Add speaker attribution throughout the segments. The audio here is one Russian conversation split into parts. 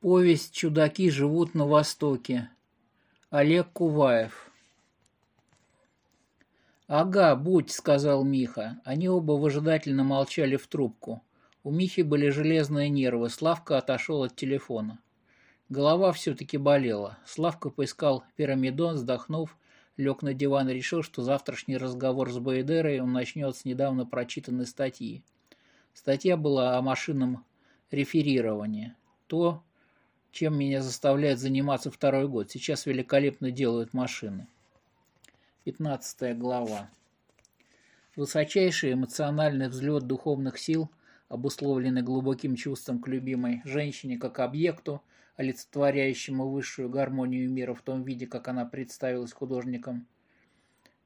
Speaker 1: Повесть «Чудаки живут на Востоке». Олег Куваев. «Ага, будь», — сказал Миха. Они оба выжидательно молчали в трубку. У Михи были железные нервы. Славка отошел от телефона. Голова все-таки болела. Славка поискал пирамидон, вздохнув, лег на диван и решил, что завтрашний разговор с Баедерой он начнет с недавно прочитанной статьи. Статья была о машинном реферировании. То, чем меня заставляет заниматься второй год. Сейчас великолепно делают машины. 15 глава. Высочайший эмоциональный взлет духовных сил, обусловленный глубоким чувством к любимой женщине как объекту, олицетворяющему высшую гармонию мира в том виде, как она представилась художником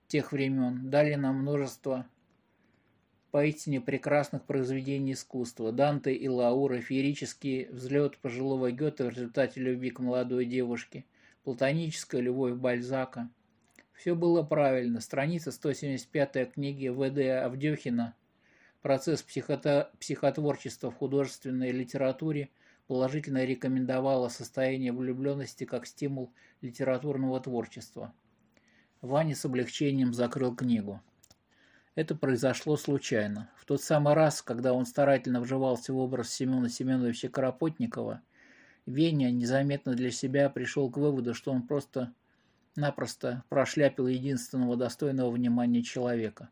Speaker 1: тех времен, дали нам множество поистине прекрасных произведений искусства. Данте и Лаура, феерический взлет пожилого Гёте в результате любви к молодой девушке, платоническая любовь Бальзака. Все было правильно. Страница 175 книги В.Д. Авдехина «Процесс психотворчества в художественной литературе» положительно рекомендовала состояние влюбленности как стимул литературного творчества. Ваня с облегчением закрыл книгу. Это произошло случайно. В тот самый раз, когда он старательно вживался в образ Семена Семеновича Карапотникова, Веня незаметно для себя пришел к выводу, что он просто-напросто прошляпил единственного достойного внимания человека.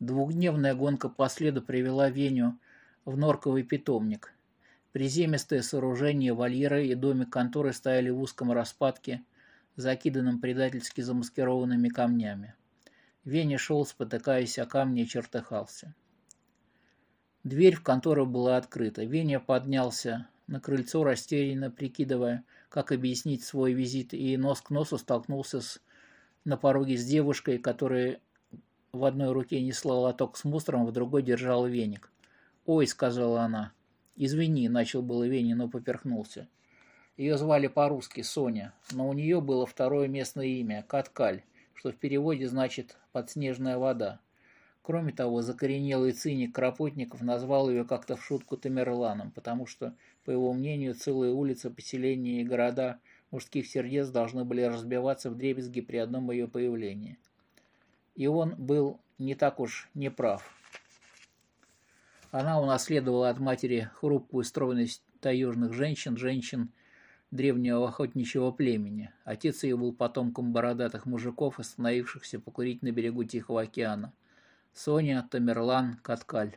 Speaker 1: Двухдневная гонка по следу привела Веню в норковый питомник. Приземистые сооружения вольеры и домик конторы стояли в узком распадке, закиданном предательски замаскированными камнями. Веня шел, спотыкаясь о камни, и чертыхался. Дверь в контору была открыта. Веня поднялся на крыльцо, растерянно прикидывая, как объяснить свой визит, и нос к носу столкнулся с, на пороге с девушкой, которая в одной руке несла лоток с мусором, в другой держала веник. «Ой», — сказала она. «Извини», — начал было Веня, но поперхнулся. Ее звали по-русски Соня, но у нее было второе местное имя – Каткаль что в переводе значит «подснежная вода». Кроме того, закоренелый циник Кропотников назвал ее как-то в шутку Тамерланом, потому что, по его мнению, целые улицы, поселения и города мужских сердец должны были разбиваться в дребезги при одном ее появлении. И он был не так уж неправ. Она унаследовала от матери хрупкую стройность таежных женщин, женщин древнего охотничьего племени. Отец ее был потомком бородатых мужиков, остановившихся покурить на берегу Тихого океана. Соня, Тамерлан, Каткаль.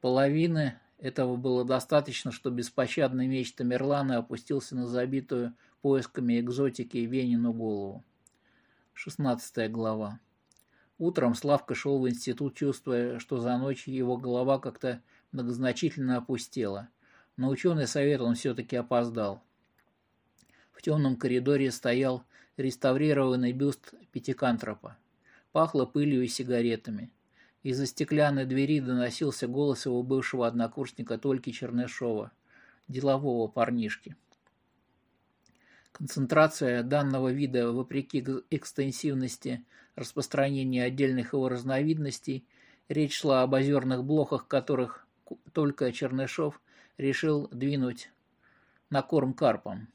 Speaker 1: Половины этого было достаточно, что беспощадный меч Тамерлана опустился на забитую поисками экзотики Венину голову. Шестнадцатая глава. Утром Славка шел в институт, чувствуя, что за ночь его голова как-то многозначительно опустела – на ученый совет он все-таки опоздал. В темном коридоре стоял реставрированный бюст пятикантропа. Пахло пылью и сигаретами. Из-за стеклянной двери доносился голос его бывшего однокурсника Тольки Чернышова, делового парнишки. Концентрация данного вида, вопреки экстенсивности распространения отдельных его разновидностей, речь шла об озерных блохах, которых только Чернышов решил двинуть на корм карпам.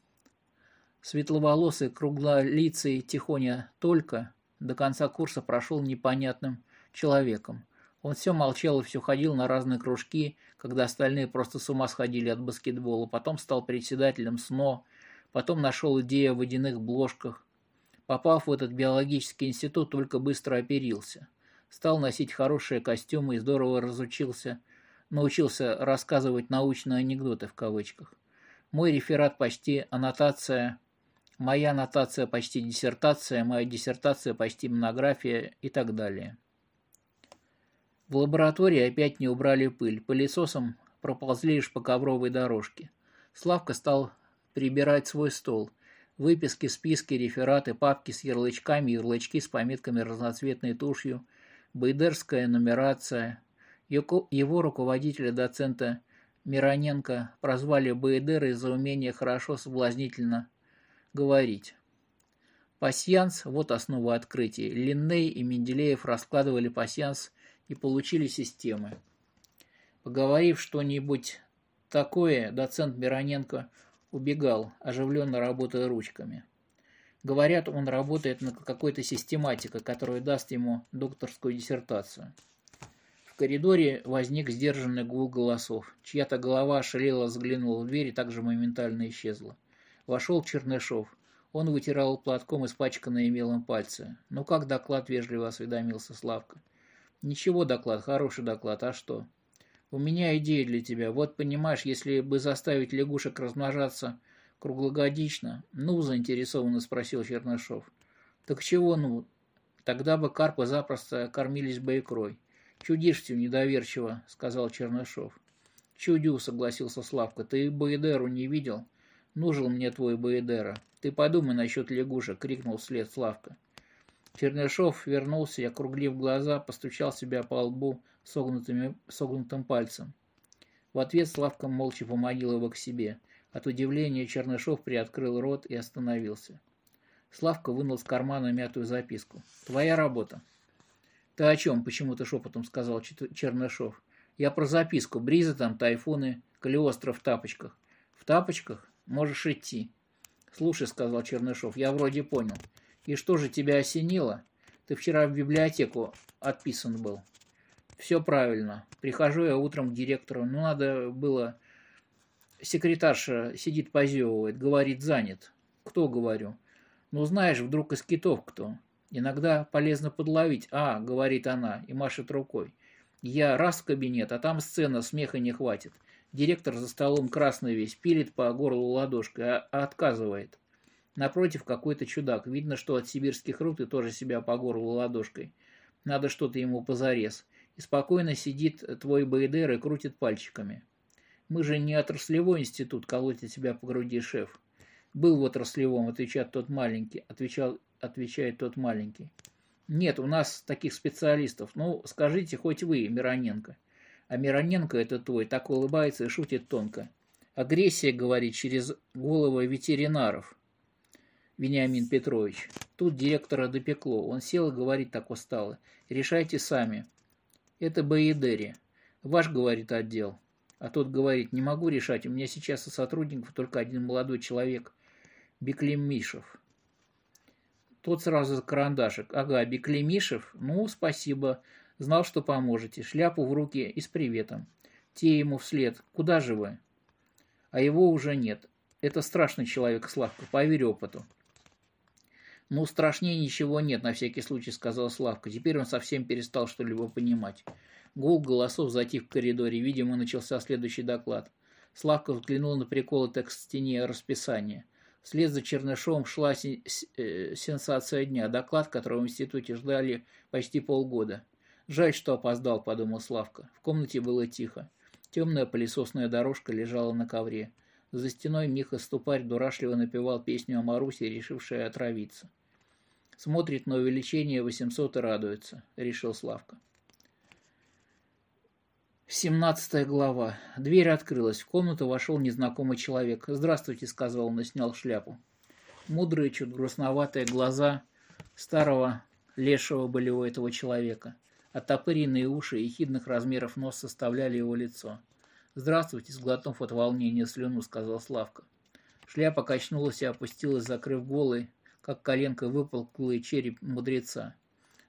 Speaker 1: Светловолосый, круглолицый Тихоня только до конца курса прошел непонятным человеком. Он все молчал и все ходил на разные кружки, когда остальные просто с ума сходили от баскетбола. Потом стал председателем СНО, потом нашел идею о водяных бложках. Попав в этот биологический институт, только быстро оперился. Стал носить хорошие костюмы и здорово разучился научился рассказывать научные анекдоты в кавычках. Мой реферат почти аннотация, моя аннотация почти диссертация, моя диссертация почти монография и так далее. В лаборатории опять не убрали пыль, пылесосом проползли лишь по ковровой дорожке. Славка стал прибирать свой стол. Выписки, списки, рефераты, папки с ярлычками, ярлычки с пометками разноцветной тушью, байдерская нумерация – его руководителя, доцента Мироненко, прозвали Баедерой за умение хорошо соблазнительно говорить. Пасьянс – вот основа открытий. Линней и Менделеев раскладывали пасьянс и получили системы. Поговорив что-нибудь такое, доцент Мироненко убегал, оживленно работая ручками. Говорят, он работает на какой-то систематикой, которая даст ему докторскую диссертацию. В коридоре возник сдержанный гул голосов. Чья-то голова ошалела, взглянула в дверь и также моментально исчезла. Вошел Чернышов. Он вытирал платком испачканные мелом пальцы. «Ну как доклад?» – вежливо осведомился Славка. «Ничего доклад, хороший доклад. А что?» «У меня идея для тебя. Вот понимаешь, если бы заставить лягушек размножаться круглогодично...» «Ну?» – заинтересованно спросил Чернышов. «Так чего ну?» «Тогда бы карпы запросто кормились бы икрой. «Чудишься недоверчиво», — сказал Чернышов. «Чудю», — согласился Славка, — «ты Баедеру не видел? Нужен мне твой Баедера. Ты подумай насчет лягушек», — крикнул вслед Славка. Чернышов вернулся и, округлив глаза, постучал себя по лбу согнутыми, согнутым пальцем. В ответ Славка молча поманил его к себе. От удивления Чернышов приоткрыл рот и остановился. Славка вынул с кармана мятую записку. «Твоя работа». «Ты о чем?» – почему-то шепотом сказал Чернышов. «Я про записку. Бриза там, тайфуны, Калиостро в тапочках». «В тапочках? Можешь идти». «Слушай», – сказал Чернышов, – «я вроде понял. И что же тебя осенило? Ты вчера в библиотеку отписан был». «Все правильно. Прихожу я утром к директору. Ну, надо было...» Секретарша сидит позевывает, говорит, занят. «Кто?» – говорю. «Ну, знаешь, вдруг из китов кто?» Иногда полезно подловить. А, говорит она и машет рукой. Я раз в кабинет, а там сцена, смеха не хватит. Директор за столом красный весь, пилит по горлу ладошкой, а, а отказывает. Напротив какой-то чудак. Видно, что от сибирских рут и тоже себя по горлу ладошкой. Надо что-то ему позарез. И спокойно сидит твой БДР и крутит пальчиками. Мы же не отраслевой институт, колотит себя по груди шеф. Был в отраслевом, отвечает тот маленький, отвечал отвечает тот маленький. Нет, у нас таких специалистов. Ну, скажите хоть вы, Мироненко. А Мироненко это твой, так улыбается и шутит тонко. Агрессия, говорит, через головы ветеринаров. Вениамин Петрович. Тут директора допекло. Он сел и говорит так устало. Решайте сами. Это Баедери. Ваш, говорит, отдел. А тот говорит, не могу решать, у меня сейчас у сотрудников только один молодой человек, Беклим Мишев. Тот сразу за карандашик. Ага, Беклемишев? Ну, спасибо. Знал, что поможете. Шляпу в руки и с приветом. Те ему вслед. Куда же вы? А его уже нет. Это страшный человек, Славка, поверь опыту. Ну, страшнее ничего нет, на всякий случай, сказал Славка. Теперь он совсем перестал что-либо понимать. Гул голосов затих в коридоре. Видимо, начался следующий доклад. Славка взглянул на приколы приколоток к стене расписания. Вслед за Чернышовым шла э, сенсация дня, доклад, которого в институте ждали почти полгода. «Жаль, что опоздал», — подумал Славка. В комнате было тихо. Темная пылесосная дорожка лежала на ковре. За стеной Миха Ступарь дурашливо напевал песню о Марусе, решившей отравиться. «Смотрит на увеличение 800 и радуется», — решил Славка. 17 глава. Дверь открылась. В комнату вошел незнакомый человек. «Здравствуйте», — сказал он и снял шляпу. Мудрые, чуть грустноватые глаза старого лешего были у этого человека. оттопыренные уши и хидных размеров нос составляли его лицо. «Здравствуйте», — сглотнув от волнения слюну, — сказал Славка. Шляпа качнулась и опустилась, закрыв голый, как коленка выпал клый череп мудреца.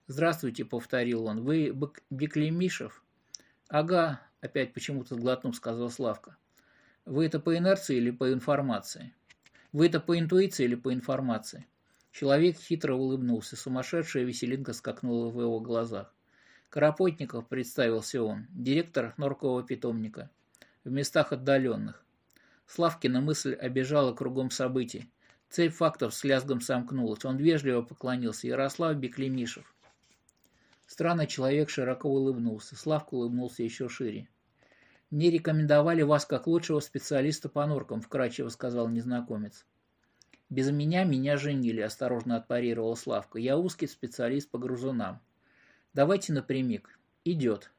Speaker 1: «Здравствуйте», — повторил он, — «вы Беклемишев?» «Ага», — опять почему-то сглотнув, сказал Славка. «Вы это по инерции или по информации? Вы это по интуиции или по информации?» Человек хитро улыбнулся, сумасшедшая веселинка скакнула в его глазах. «Карапотников», — представился он, — «директор норкового питомника, в местах отдаленных». Славкина мысль обижала кругом событий. Цепь фактов с лязгом сомкнулась. Он вежливо поклонился. Ярослав Беклемишев. Странный человек широко улыбнулся. Славка улыбнулся еще шире. «Не рекомендовали вас как лучшего специалиста по норкам», — вкрадчиво сказал незнакомец. «Без меня меня женили», — осторожно отпарировала Славка. «Я узкий специалист по грузунам». «Давайте напрямик». «Идет».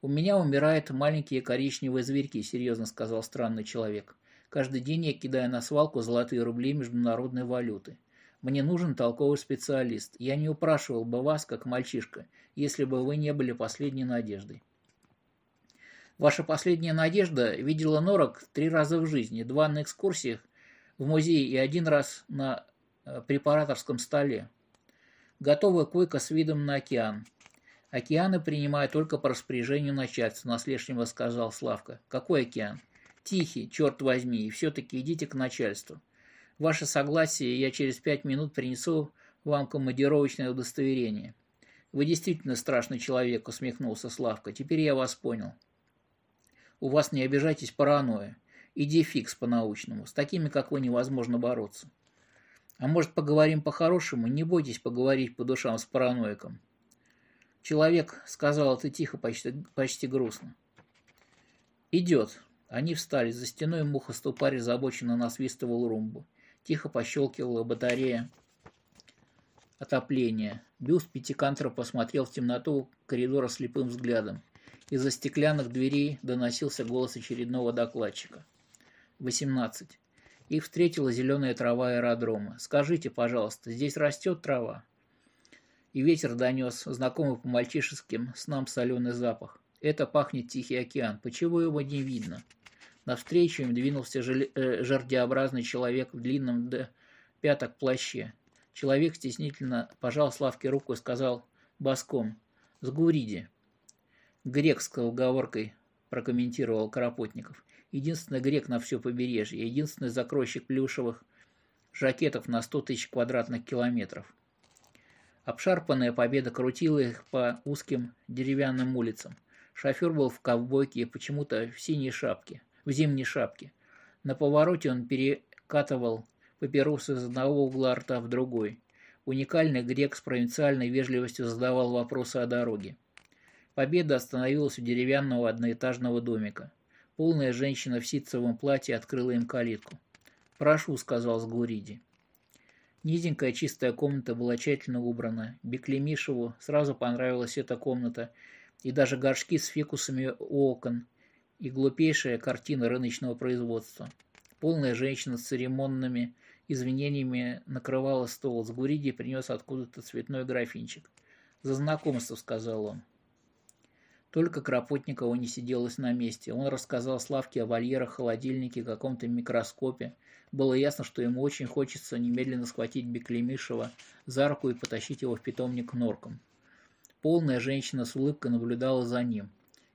Speaker 1: «У меня умирают маленькие коричневые зверьки», — серьезно сказал странный человек. «Каждый день я кидаю на свалку золотые рубли международной валюты. Мне нужен толковый специалист. Я не упрашивал бы вас, как мальчишка, если бы вы не были последней надеждой. Ваша последняя надежда видела норок три раза в жизни, два на экскурсиях в музее и один раз на э, препараторском столе. Готовая койка с видом на океан. Океаны принимают только по распоряжению начальства, наследственно сказал Славка. Какой океан? Тихий, черт возьми, и все-таки идите к начальству. Ваше согласие, я через пять минут принесу вам командировочное удостоверение». «Вы действительно страшный человек», — усмехнулся Славка. «Теперь я вас понял». «У вас, не обижайтесь, паранойя. Иди фикс по-научному. С такими, как вы, невозможно бороться». «А может, поговорим по-хорошему? Не бойтесь поговорить по душам с параноиком». Человек сказал это тихо, почти, почти грустно. «Идет». Они встали. За стеной муха ступарь забоченно насвистывал румбу. Тихо пощелкивала батарея отопления. Бюст Пятикантра посмотрел в темноту коридора слепым взглядом. Из-за стеклянных дверей доносился голос очередного докладчика. 18. Их встретила зеленая трава аэродрома. «Скажите, пожалуйста, здесь растет трава?» И ветер донес знакомый по мальчишеским снам соленый запах. «Это пахнет Тихий океан. Почему его не видно?» Навстречу им двинулся э, жердеобразный человек в длинном до пяток плаще. Человек стеснительно пожал Славке руку и сказал боском «Сгуриди». «Грек» с оговоркой прокомментировал Карапотников. «Единственный грек на все побережье, единственный закройщик плюшевых жакетов на 100 тысяч квадратных километров». Обшарпанная победа крутила их по узким деревянным улицам. Шофер был в ковбойке и почему-то в синей шапке в зимней шапке. На повороте он перекатывал папиросы из одного угла рта в другой. Уникальный грек с провинциальной вежливостью задавал вопросы о дороге. Победа остановилась у деревянного одноэтажного домика. Полная женщина в ситцевом платье открыла им калитку. «Прошу», — сказал Сгуриди. Низенькая чистая комната была тщательно убрана. Беклемишеву сразу понравилась эта комната, и даже горшки с фикусами у окон, и глупейшая картина рыночного производства. Полная женщина с церемонными извинениями накрывала стол с гуриди и принес откуда-то цветной графинчик. «За знакомство», — сказал он. Только Кропотникову не сиделось на месте. Он рассказал Славке о вольерах, холодильнике, каком-то микроскопе. Было ясно, что ему очень хочется немедленно схватить Беклемишева за руку и потащить его в питомник к норкам. Полная женщина с улыбкой наблюдала за ним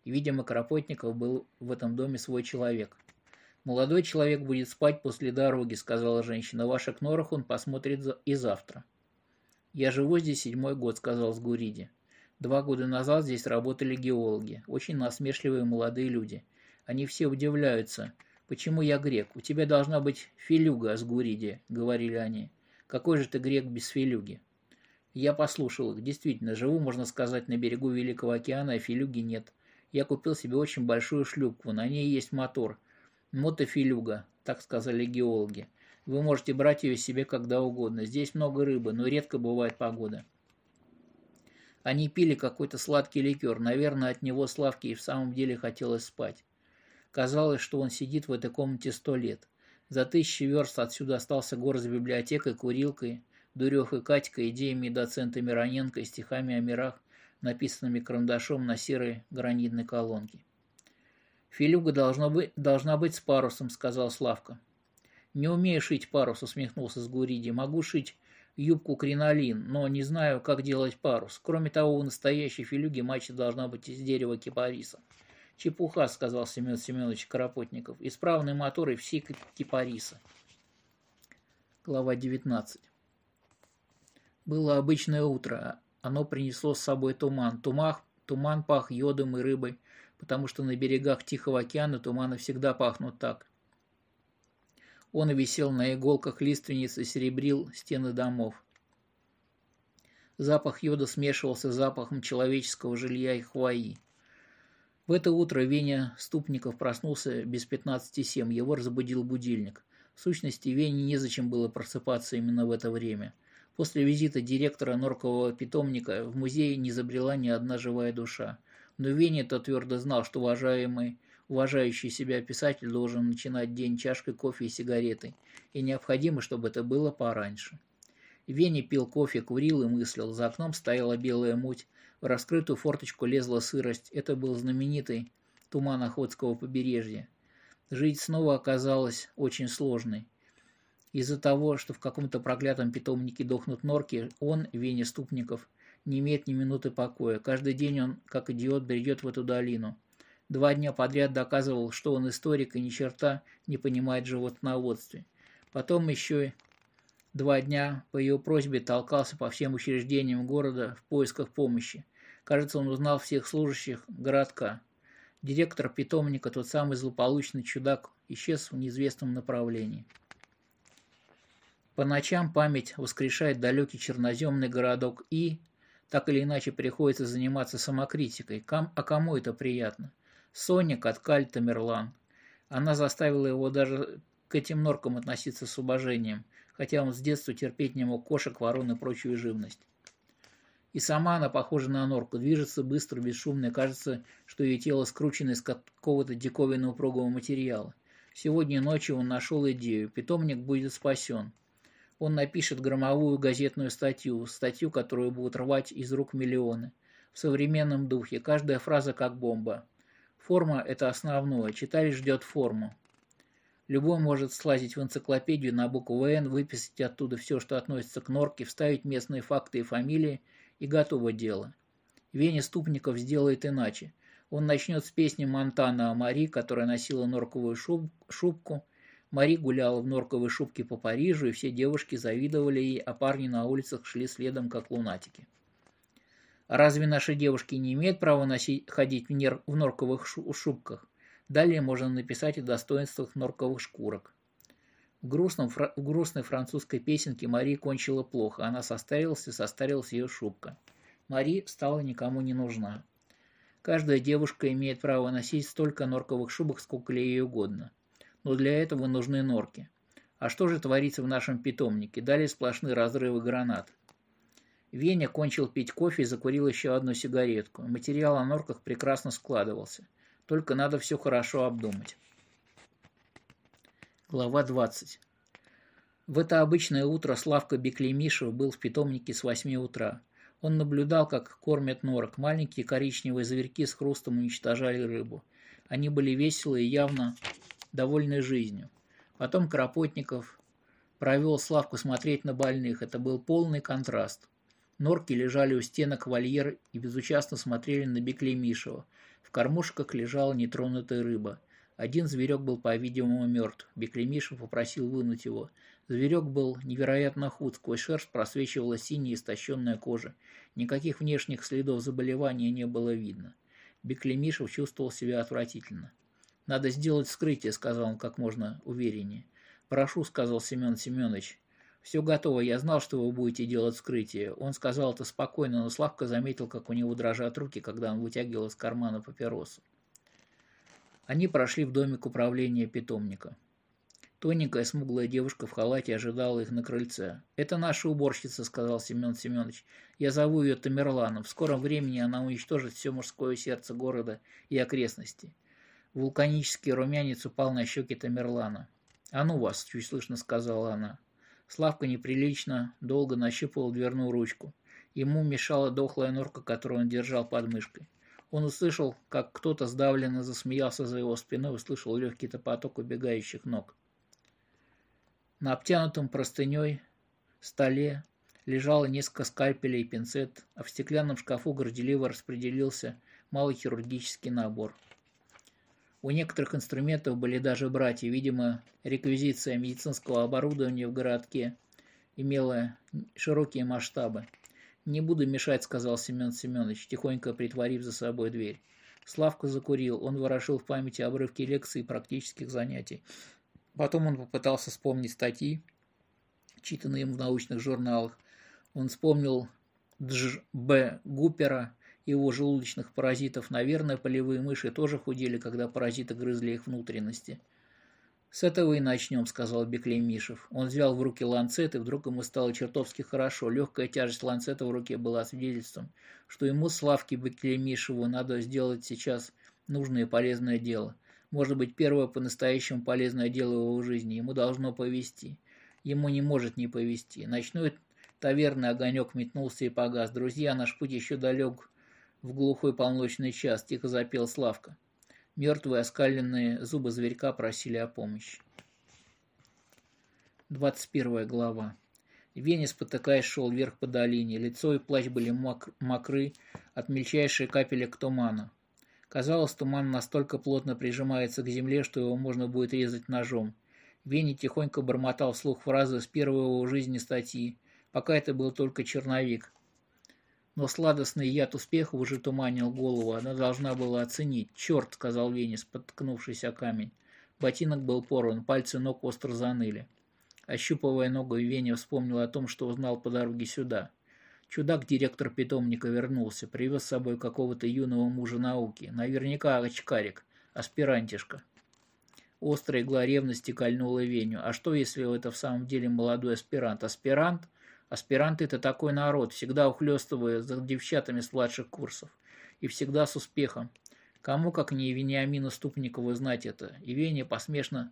Speaker 1: и, видимо, Карапотников был в этом доме свой человек. «Молодой человек будет спать после дороги», — сказала женщина. «Ваших норах он посмотрит и завтра». «Я живу здесь седьмой год», — сказал Сгуриди. «Два года назад здесь работали геологи, очень насмешливые молодые люди. Они все удивляются. Почему я грек? У тебя должна быть филюга, Сгуриди», — говорили они. «Какой же ты грек без филюги?» Я послушал их. Действительно, живу, можно сказать, на берегу Великого океана, а филюги нет. Я купил себе очень большую шлюпку, на ней есть мотор. Мотофилюга, так сказали геологи. Вы можете брать ее себе когда угодно. Здесь много рыбы, но редко бывает погода. Они пили какой-то сладкий ликер. Наверное, от него Славке и в самом деле хотелось спать. Казалось, что он сидит в этой комнате сто лет. За тысячи верст отсюда остался город с библиотекой, курилкой, дурехой Катькой, идеями и доцентами Раненко и стихами о мирах, написанными карандашом на серой гранитной колонке. «Филюга должно быть, должна быть с парусом», — сказал Славка. «Не умею шить парус», — усмехнулся Сгуриди. «Могу шить юбку кринолин, но не знаю, как делать парус. Кроме того, у настоящей филюги мачта должна быть из дерева кипариса». «Чепуха», — сказал Семен Семенович Карапотников. «Исправный мотор и все кипарисы». Глава 19. Было обычное утро, а оно принесло с собой туман. Тумах, туман пах йодом и рыбой, потому что на берегах Тихого океана туманы всегда пахнут так. Он висел на иголках лиственницы серебрил стены домов. Запах йода смешивался с запахом человеческого жилья и хвои. В это утро Веня Ступников проснулся без 15,7, его разбудил будильник. В сущности, Вене незачем было просыпаться именно в это время – После визита директора норкового питомника в музее не забрела ни одна живая душа. Но то твердо знал, что уважаемый, уважающий себя писатель должен начинать день чашкой кофе и сигаретой, и необходимо, чтобы это было пораньше. Вене пил кофе, курил и мыслил. За окном стояла белая муть, в раскрытую форточку лезла сырость. Это был знаменитый туман Охотского побережья. Жить снова оказалось очень сложной. Из-за того, что в каком-то проклятом питомнике дохнут норки, он, Веня Ступников, не имеет ни минуты покоя. Каждый день он, как идиот, бредет в эту долину. Два дня подряд доказывал, что он историк и ни черта не понимает в животноводстве. Потом еще два дня по его просьбе толкался по всем учреждениям города в поисках помощи. Кажется, он узнал всех служащих городка. Директор питомника, тот самый злополучный чудак, исчез в неизвестном направлении. По ночам память воскрешает далекий черноземный городок и, так или иначе, приходится заниматься самокритикой. Кам, а кому это приятно? Соник от Кальта Мерлан. Она заставила его даже к этим норкам относиться с уважением, хотя он с детства терпеть не мог кошек, ворон и прочую живность. И сама она похожа на норку, движется быстро, бесшумно, и кажется, что ее тело скручено из какого-то диковинного упругого материала. Сегодня ночью он нашел идею, питомник будет спасен. Он напишет громовую газетную статью, статью, которую будут рвать из рук миллионы. В современном духе, каждая фраза как бомба. Форма – это основное, читатель ждет форму. Любой может слазить в энциклопедию на букву «Н», выписать оттуда все, что относится к норке, вставить местные факты и фамилии, и готово дело. Веня Ступников сделает иначе. Он начнет с песни Монтана о Мари, которая носила норковую шуб, шубку, Мари гуляла в норковой шубке по Парижу, и все девушки завидовали ей, а парни на улицах шли следом, как лунатики. Разве наши девушки не имеют права носить, ходить в, нер, в норковых шубках? Далее можно написать о достоинствах норковых шкурок. В, грустном, фра, в грустной французской песенке Мари кончила плохо. Она состарилась и состарилась ее шубка. Мари стала никому не нужна. Каждая девушка имеет право носить столько норковых шубок, сколько ей угодно – но для этого нужны норки. А что же творится в нашем питомнике? Дали сплошные разрывы гранат. Веня кончил пить кофе и закурил еще одну сигаретку. Материал о норках прекрасно складывался. Только надо все хорошо обдумать. Глава 20. В это обычное утро Славка Беклемишев был в питомнике с 8 утра. Он наблюдал, как кормят норок. Маленькие коричневые зверьки с хрустом уничтожали рыбу. Они были веселы и явно довольный жизнью. Потом Кропотников провел Славку смотреть на больных. Это был полный контраст. Норки лежали у стенок вольер и безучастно смотрели на Беклемишева. В кормушках лежала нетронутая рыба. Один зверек был, по-видимому, мертв. Беклемишев попросил вынуть его. Зверек был невероятно худ, сквозь шерсть просвечивала синяя истощенная кожа. Никаких внешних следов заболевания не было видно. Беклемишев чувствовал себя отвратительно. «Надо сделать вскрытие», — сказал он как можно увереннее. «Прошу», — сказал Семен Семенович. «Все готово, я знал, что вы будете делать вскрытие». Он сказал это спокойно, но Славка заметил, как у него дрожат руки, когда он вытягивал из кармана папиросу. Они прошли в домик управления питомника. Тоненькая смуглая девушка в халате ожидала их на крыльце. «Это наша уборщица», — сказал Семен Семенович. «Я зову ее Тамерланом. В скором времени она уничтожит все мужское сердце города и окрестностей. Вулканический румянец упал на щеки Тамерлана. «А ну вас!» – чуть слышно сказала она. Славка неприлично долго нащупывал дверную ручку. Ему мешала дохлая норка, которую он держал под мышкой. Он услышал, как кто-то сдавленно засмеялся за его спиной, услышал легкий топоток убегающих ног. На обтянутом простыней столе лежало несколько скальпелей и пинцет, а в стеклянном шкафу горделиво распределился малый хирургический набор – у некоторых инструментов были даже братья, видимо, реквизиция медицинского оборудования в городке имела широкие масштабы. «Не буду мешать», — сказал Семен Семенович, тихонько притворив за собой дверь. Славка закурил, он ворошил в памяти обрывки лекций и практических занятий. Потом он попытался вспомнить статьи, читанные им в научных журналах. Он вспомнил Дж. Б. Гупера, его желудочных паразитов. Наверное, полевые мыши тоже худели, когда паразиты грызли их внутренности. «С этого и начнем», — сказал Беклей Мишев. Он взял в руки ланцет, и вдруг ему стало чертовски хорошо. Легкая тяжесть ланцета в руке была свидетельством, что ему, Славке Беклемишеву, надо сделать сейчас нужное и полезное дело. Может быть, первое по-настоящему полезное дело его жизни. Ему должно повести. Ему не может не повести. Ночной таверный огонек метнулся и погас. Друзья, наш путь еще далек в глухой полночный час тихо запел Славка. Мертвые оскаленные зубы зверька просили о помощи. 21 глава. Вене, спотыкаясь, шел вверх по долине. Лицо и плащ были мокр мокры от мельчайшей капелек тумана. Казалось, туман настолько плотно прижимается к земле, что его можно будет резать ножом. Вене тихонько бормотал вслух фразы с первого его жизни статьи, пока это был только черновик. Но сладостный яд успеха уже туманил голову, она должна была оценить. «Черт!» — сказал Венис, споткнувшись о камень. Ботинок был порван, пальцы ног остро заныли. Ощупывая ногу, Веня вспомнил о том, что узнал по дороге сюда. Чудак-директор питомника вернулся, привез с собой какого-то юного мужа науки, наверняка очкарик, аспирантишка. Острая игла ревности кольнула Веню. А что, если это в самом деле молодой аспирант? Аспирант — Аспиранты – это такой народ, всегда ухлёстывая за девчатами с младших курсов. И всегда с успехом. Кому, как не Вениамину Ступникову, знать это? И Веня посмешно,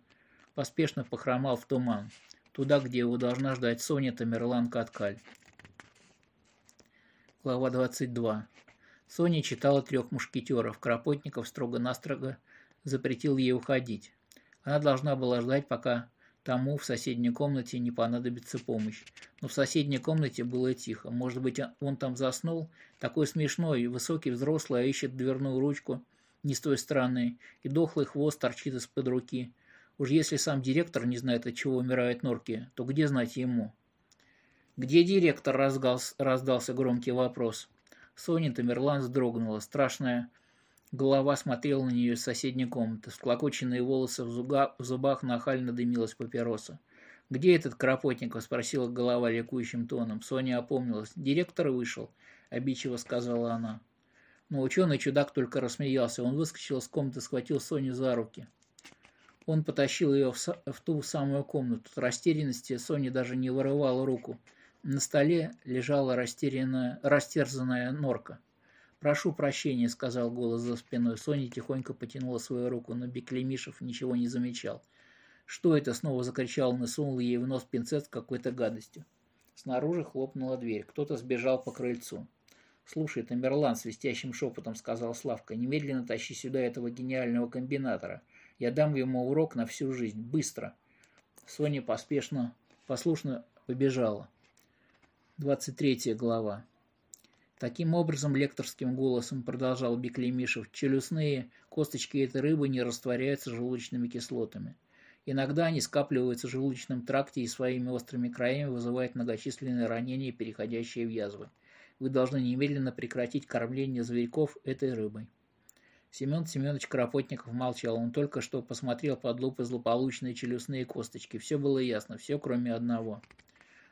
Speaker 1: поспешно похромал в туман. Туда, где его должна ждать Соня Тамерлан Каткаль. Глава 22. Соня читала трех мушкетеров. Кропотников строго-настрого запретил ей уходить. Она должна была ждать, пока тому в соседней комнате не понадобится помощь. Но в соседней комнате было тихо. Может быть, он там заснул? Такой смешной и высокий взрослый, а ищет дверную ручку не с той стороны, и дохлый хвост торчит из-под руки. Уж если сам директор не знает, от чего умирает норки, то где знать ему? «Где директор?» – раздался громкий вопрос. Соня Тамерлан вздрогнула. страшная. Голова смотрела на нее из соседней комнаты. Склокоченные волосы в, зуга, в зубах нахально дымилась папироса. «Где этот Кропотников?» – спросила голова ликующим тоном. Соня опомнилась. «Директор вышел», – обидчиво сказала она. Но ученый-чудак только рассмеялся. Он выскочил из комнаты, схватил Соню за руки. Он потащил ее в, в ту самую комнату. От растерянности Соня даже не вырывала руку. На столе лежала растерянная, растерзанная норка. «Прошу прощения», — сказал голос за спиной. Соня тихонько потянула свою руку, но Беклемишев ничего не замечал. «Что это?» — снова закричал он и сунул ей в нос пинцет с какой-то гадостью. Снаружи хлопнула дверь. Кто-то сбежал по крыльцу. «Слушай, Тамерлан», — свистящим шепотом сказал Славка, — «немедленно тащи сюда этого гениального комбинатора. Я дам ему урок на всю жизнь. Быстро!» Соня поспешно, послушно побежала. 23 глава. Таким образом, лекторским голосом продолжал Беклемишев, челюстные косточки этой рыбы не растворяются желудочными кислотами. Иногда они скапливаются в желудочном тракте и своими острыми краями вызывают многочисленные ранения, переходящие в язвы. Вы должны немедленно прекратить кормление зверьков этой рыбой. Семен Семенович Кропотников молчал. Он только что посмотрел под лупы злополучные челюстные косточки. Все было ясно, все кроме одного.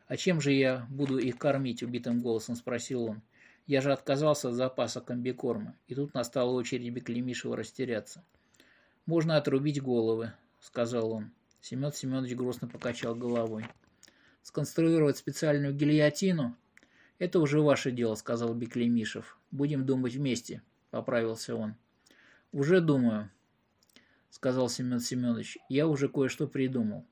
Speaker 1: «А чем же я буду их кормить?» – убитым голосом спросил он. Я же отказался от запаса комбикорма, и тут настала очередь Беклемишева растеряться. «Можно отрубить головы», — сказал он. Семен Семенович грустно покачал головой. «Сконструировать специальную гильотину?» «Это уже ваше дело», — сказал Беклемишев. «Будем думать вместе», — поправился он. «Уже думаю», — сказал Семен Семенович. «Я уже кое-что придумал».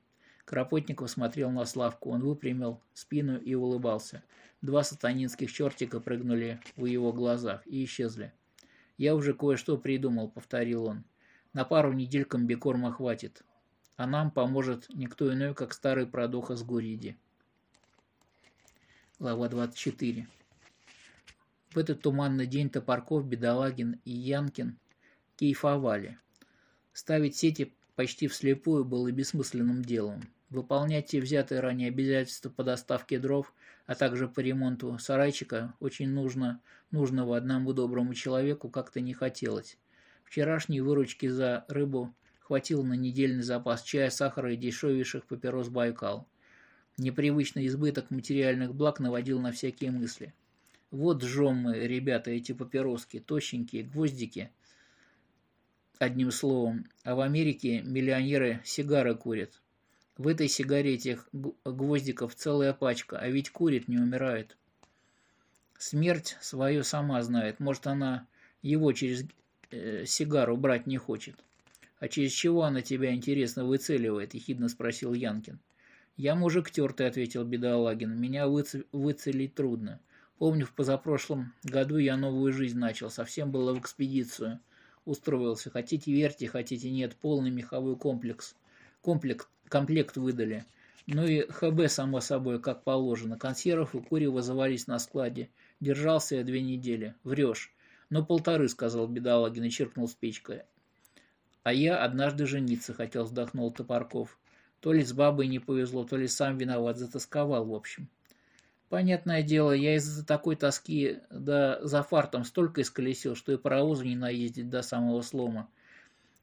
Speaker 1: Кропотников смотрел на Славку. Он выпрямил спину и улыбался. Два сатанинских чертика прыгнули в его глазах и исчезли. «Я уже кое-что придумал», — повторил он. «На пару недель комбикорма хватит. А нам поможет никто иной, как старый продуха с Гуриди». Глава 24. В этот туманный день Топорков, Бедолагин и Янкин кайфовали. Ставить сети почти вслепую было бессмысленным делом. Выполнять те взятые ранее обязательства по доставке дров, а также по ремонту сарайчика очень нужно, нужного одному доброму человеку как-то не хотелось. Вчерашней выручки за рыбу хватило на недельный запас чая, сахара и дешевейших папирос «Байкал». Непривычный избыток материальных благ наводил на всякие мысли. Вот жжем мы, ребята, эти папироски, тощенькие, гвоздики. Одним словом, а в Америке миллионеры сигары курят. В этой сигарете гвоздиков целая пачка, а ведь курит, не умирает. Смерть свою сама знает. Может, она его через э, сигару брать не хочет. «А через чего она тебя, интересно, выцеливает?» – ехидно спросил Янкин. «Я мужик тертый», – ответил Бедолагин. «Меня выц... выцелить трудно. Помню, в позапрошлом году я новую жизнь начал. Совсем было в экспедицию. Устроился. Хотите верьте, хотите нет. Полный меховой комплекс. Комплект комплект выдали. Ну и ХБ, само собой, как положено. Консервов и курева завались на складе. Держался я две недели. Врешь. Ну, полторы, сказал бедолагин и черкнул спичкой. А я однажды жениться хотел, вздохнул Топорков. То ли с бабой не повезло, то ли сам виноват, затасковал, в общем. Понятное дело, я из-за такой тоски да за фартом столько исколесил, что и паровозу не наездить до самого слома.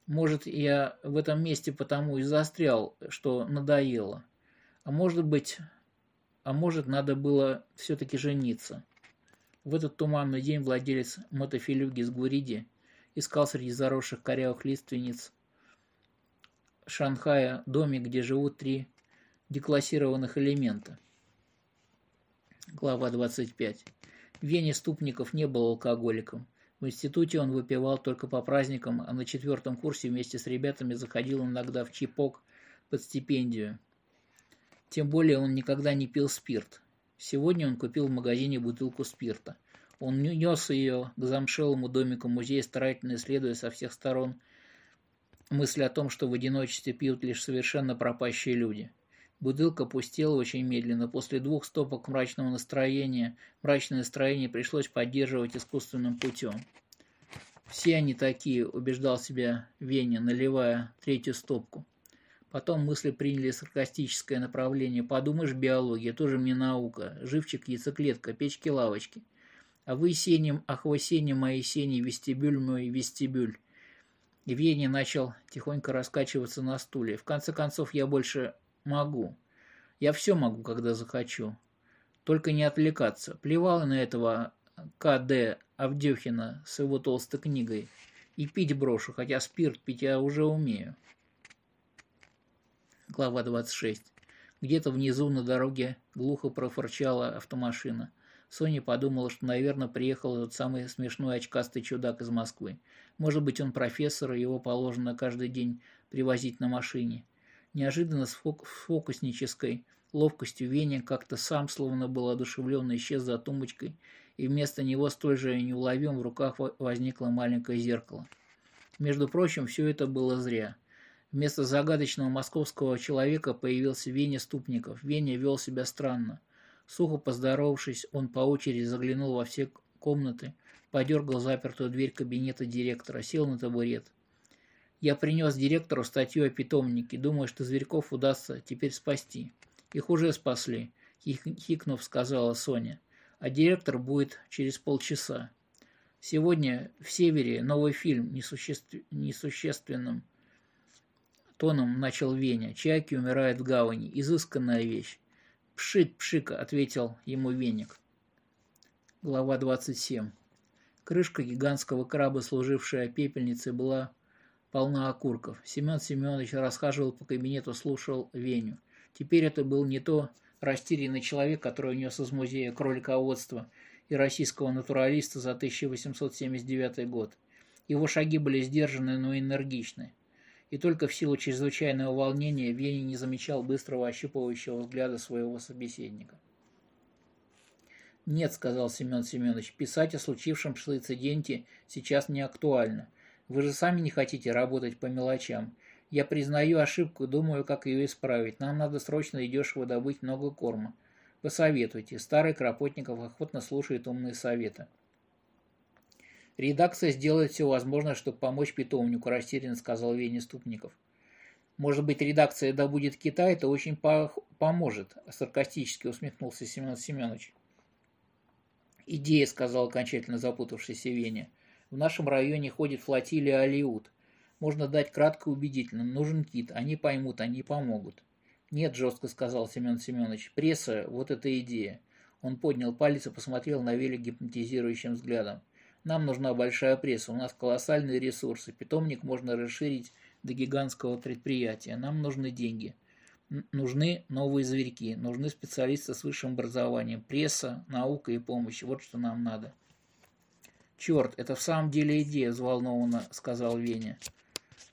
Speaker 1: Может, я в этом месте потому и застрял, что надоело. А может быть, а может, надо было все-таки жениться. В этот туманный день владелец мотофилюги из Гуриди искал среди заросших корявых лиственниц Шанхая домик, где живут три деклассированных элемента. Глава 25. В Вене Ступников не был алкоголиком. В институте он выпивал только по праздникам, а на четвертом курсе вместе с ребятами заходил иногда в чипок под стипендию. Тем более он никогда не пил спирт. Сегодня он купил в магазине бутылку спирта. Он нес ее к замшелому домику музея, старательно исследуя со всех сторон мысль о том, что в одиночестве пьют лишь совершенно пропащие люди. Бутылка пустела очень медленно. После двух стопок мрачного настроения, мрачное настроение пришлось поддерживать искусственным путем. «Все они такие», — убеждал себя Веня, наливая третью стопку. Потом мысли приняли саркастическое направление. «Подумаешь, биология, тоже мне наука. Живчик, яйцеклетка, печки-лавочки. А вы сенем, ах вы сенем, мои сени, вестибюль мой, вестибюль». И Веня начал тихонько раскачиваться на стуле. «В конце концов, я больше Могу. Я все могу, когда захочу. Только не отвлекаться. Плевал на этого К.Д. Авдюхина с его толстой книгой. И пить брошу, хотя спирт пить я уже умею. Глава 26. Где-то внизу на дороге глухо профорчала автомашина. Соня подумала, что, наверное, приехал тот самый смешной очкастый чудак из Москвы. Может быть, он профессор, и его положено каждый день привозить на машине. Неожиданно с фокуснической ловкостью Веня как-то сам словно был одушевленно исчез за тумбочкой, и вместо него столь же неуловим в руках возникло маленькое зеркало. Между прочим, все это было зря. Вместо загадочного московского человека появился Веня Ступников. Веня вел себя странно. Сухо поздоровавшись, он по очереди заглянул во все комнаты, подергал запертую дверь кабинета директора, сел на табурет. Я принес директору статью о питомнике, думаю, что зверьков удастся теперь спасти. Их уже спасли, хикнув, сказала Соня. А директор будет через полчаса. Сегодня в Севере новый фильм несуще... несущественным тоном начал Веня. Чайки умирают в гавани. Изысканная вещь. «Пшик, пшик!» — ответил ему веник. Глава 27. Крышка гигантского краба, служившая пепельницей, была полна окурков. Семен Семенович расхаживал по кабинету, слушал Веню. Теперь это был не то растерянный человек, который унес из музея кролиководства и российского натуралиста за 1879 год. Его шаги были сдержаны, но энергичны. И только в силу чрезвычайного волнения Вени не замечал быстрого ощупывающего взгляда своего собеседника. «Нет», — сказал Семен Семенович, — «писать о случившемся инциденте сейчас не актуально. Вы же сами не хотите работать по мелочам. Я признаю ошибку, думаю, как ее исправить. Нам надо срочно и дешево добыть много корма. Посоветуйте. Старый Кропотников охотно слушает умные советы. Редакция сделает все возможное, чтобы помочь питомнику, растерянно сказал Веня Ступников. Может быть, редакция добудет Китай, это очень по поможет, саркастически усмехнулся Семен Семенович. Идея, сказал окончательно запутавшийся Веня. В нашем районе ходит флотилия Алиут. Можно дать кратко и убедительно. Нужен кит. Они поймут, они помогут. Нет, жестко сказал Семен Семенович. Пресса – вот эта идея. Он поднял палец и посмотрел на Вели гипнотизирующим взглядом. Нам нужна большая пресса, у нас колоссальные ресурсы. Питомник можно расширить до гигантского предприятия. Нам нужны деньги. нужны новые зверьки, нужны специалисты с высшим образованием, пресса, наука и помощь. Вот что нам надо. «Черт, это в самом деле идея», – взволнованно сказал Веня.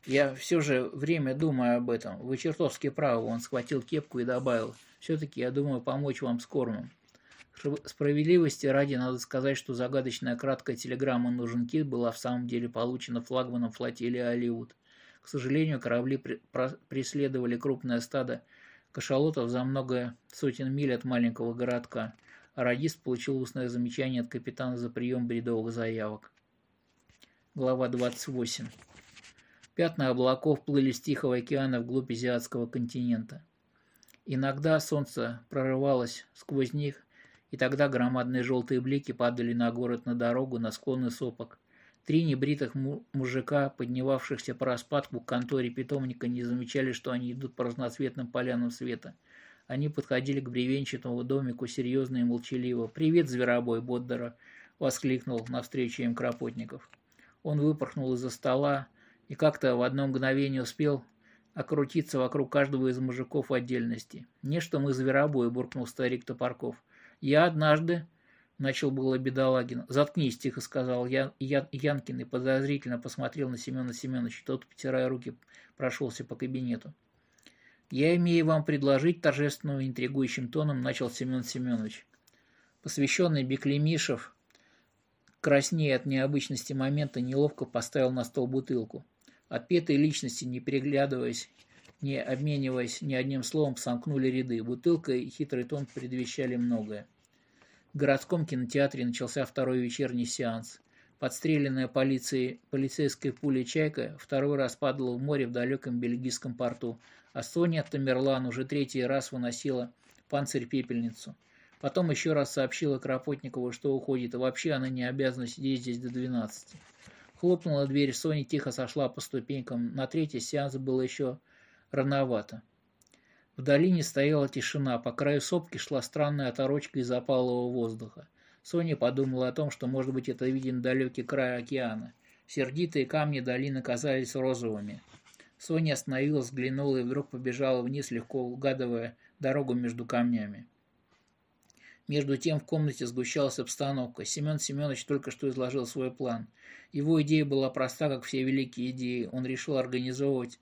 Speaker 1: «Я все же время думаю об этом. Вы чертовски правы», – он схватил кепку и добавил. «Все-таки я думаю помочь вам с кормом». Справедливости ради надо сказать, что загадочная краткая телеграмма «Нужен была в самом деле получена флагманом флотилии «Оливуд». К сожалению, корабли преследовали крупное стадо кашалотов за много сотен миль от маленького городка – радист получил устное замечание от капитана за прием бредовых заявок. Глава 28. Пятна облаков плыли с Тихого океана вглубь азиатского континента. Иногда солнце прорывалось сквозь них, и тогда громадные желтые блики падали на город, на дорогу, на склоны сопок. Три небритых мужика, поднимавшихся по распадку к конторе питомника, не замечали, что они идут по разноцветным полянам света – они подходили к бревенчатому домику серьезно и молчаливо. «Привет, зверобой Боддера!» — воскликнул навстречу им Кропотников. Он выпорхнул из-за стола и как-то в одно мгновение успел окрутиться вокруг каждого из мужиков в отдельности. «Не что мы зверобои!» — буркнул старик Топорков. «Я однажды...» — начал было бедолагин. «Заткнись!» — тихо сказал я, я, Янкин и подозрительно посмотрел на Семена Семеновича. Тот, потирая руки, прошелся по кабинету. «Я имею вам предложить», – торжественным интригующим тоном начал Семен Семенович. Посвященный Беклемишев, краснея от необычности момента, неловко поставил на стол бутылку. Отпетые личности, не переглядываясь, не обмениваясь ни одним словом, сомкнули ряды. Бутылка и хитрый тон предвещали многое. В городском кинотеатре начался второй вечерний сеанс. Подстреленная полицией полицейской пулей «Чайка» второй раз падала в море в далеком бельгийском порту, а Соня Тамерлан уже третий раз выносила панцирь-пепельницу. Потом еще раз сообщила Кропотникову, что уходит, и вообще она не обязана сидеть здесь до 12. Хлопнула дверь, Соня тихо сошла по ступенькам. На третий сеанс было еще рановато. В долине стояла тишина, по краю сопки шла странная оторочка из опалого воздуха. Соня подумала о том, что, может быть, это виден далекий край океана. Сердитые камни долины казались розовыми. Соня остановилась, взглянула и вдруг побежала вниз, легко угадывая дорогу между камнями. Между тем в комнате сгущалась обстановка. Семен Семенович только что изложил свой план. Его идея была проста, как все великие идеи. Он решил организовывать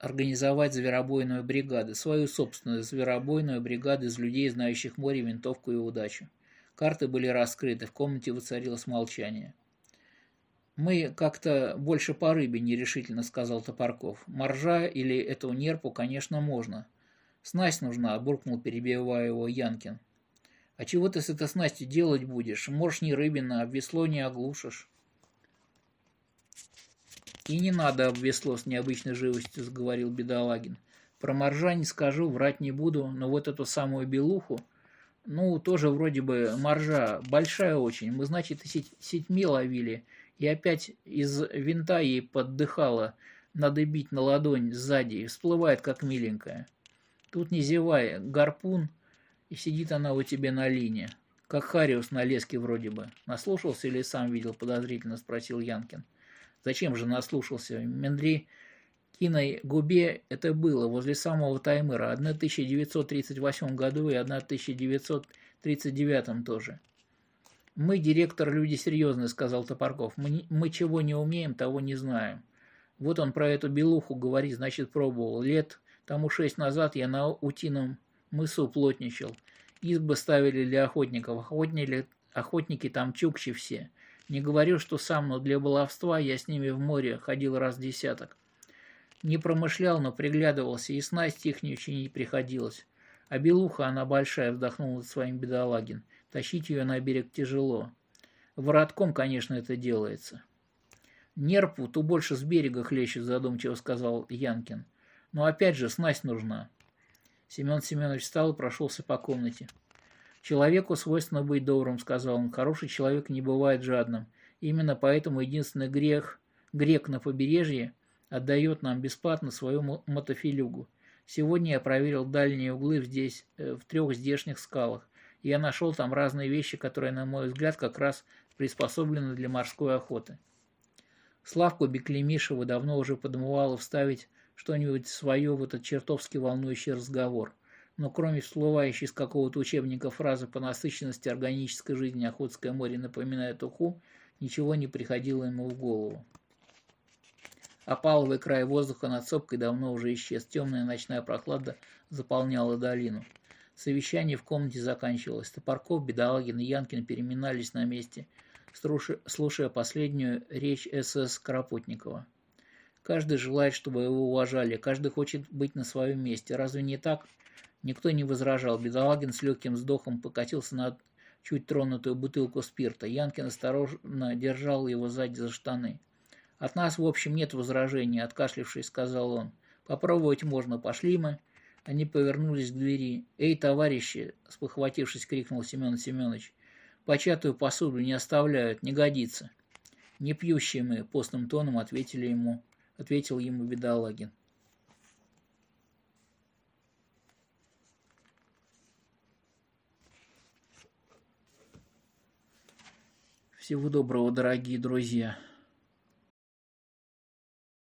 Speaker 1: организовать зверобойную бригаду, свою собственную зверобойную бригаду из людей, знающих море, винтовку и удачу. Карты были раскрыты, в комнате воцарилось молчание. «Мы как-то больше по рыбе нерешительно», — сказал Топорков. «Моржа или эту нерпу, конечно, можно. Снасть нужна», — буркнул, перебивая его Янкин. «А чего ты с этой снастью делать будешь? Морж не рыбина, об весло не оглушишь». «И не надо обвесло с необычной живостью», — заговорил бедолагин. «Про моржа не скажу, врать не буду, но вот эту самую белуху...» «Ну, тоже вроде бы моржа, большая очень. Мы, значит, и сеть, сетьми ловили» и опять из винта ей поддыхало, надо бить на ладонь сзади, и всплывает, как миленькая. Тут не зевай, гарпун, и сидит она у тебя на линии, как Хариус на леске вроде бы. Наслушался или сам видел подозрительно, спросил Янкин. Зачем же наслушался? Мендри Киной губе это было возле самого Таймыра, в 1938 году и 1939 тоже. Мы, директор, люди серьезные, сказал Топорков. Мы, мы чего не умеем, того не знаем. Вот он про эту белуху говорит, значит, пробовал. Лет тому шесть назад я на утином мысу плотничал. Избы ставили для охотников. Охотнили, охотники там чукчи все. Не говорю, что сам, но для баловства я с ними в море ходил раз десяток. Не промышлял, но приглядывался, и снасть их не учинить приходилось. А белуха она большая, вздохнул своим бедолагин. Тащить ее на берег тяжело. Воротком, конечно, это делается. «Нерпу, то больше с берега хлещет», – задумчиво сказал Янкин. «Но опять же, снасть нужна». Семен Семенович встал и прошелся по комнате. «Человеку свойственно быть добрым», – сказал он. «Хороший человек не бывает жадным. Именно поэтому единственный грех – грек на побережье отдает нам бесплатно свою мотофилюгу. Сегодня я проверил дальние углы здесь, э, в трех здешних скалах я нашел там разные вещи, которые, на мой взгляд, как раз приспособлены для морской охоты. Славку Беклемишева давно уже подмывало вставить что-нибудь свое в этот чертовски волнующий разговор. Но кроме всплывающей из какого-то учебника фразы по насыщенности органической жизни Охотское море напоминает уху, ничего не приходило ему в голову. Опаловый край воздуха над сопкой давно уже исчез, темная ночная прохлада заполняла долину. Совещание в комнате заканчивалось. Топорков, Бедолагин и Янкин переминались на месте, слушая последнюю речь СС Карапутникова. Каждый желает, чтобы его уважали, каждый хочет быть на своем месте. Разве не так? Никто не возражал. Бедолагин с легким вздохом покатился на чуть тронутую бутылку спирта. Янкин осторожно держал его сзади за штаны. «От нас, в общем, нет возражений», — откашлившись, сказал он. «Попробовать можно, пошли мы». Они повернулись к двери. «Эй, товарищи!» – спохватившись, крикнул Семен Семенович. «Початую посуду не оставляют, не годится». «Не пьющие мы», – постным тоном ответили ему, ответил ему Бедолагин. Всего доброго, дорогие друзья.